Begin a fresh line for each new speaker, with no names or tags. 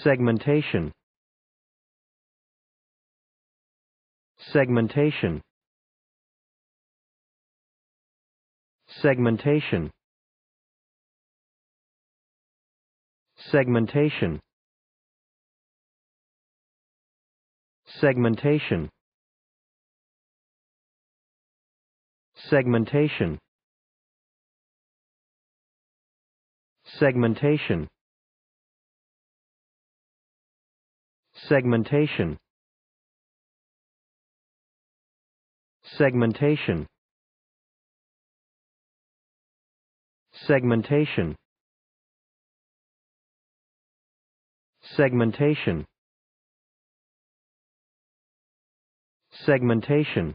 segmentation segmentation segmentation segmentation segmentation segmentation segmentation segmentation segmentation segmentation segmentation segmentation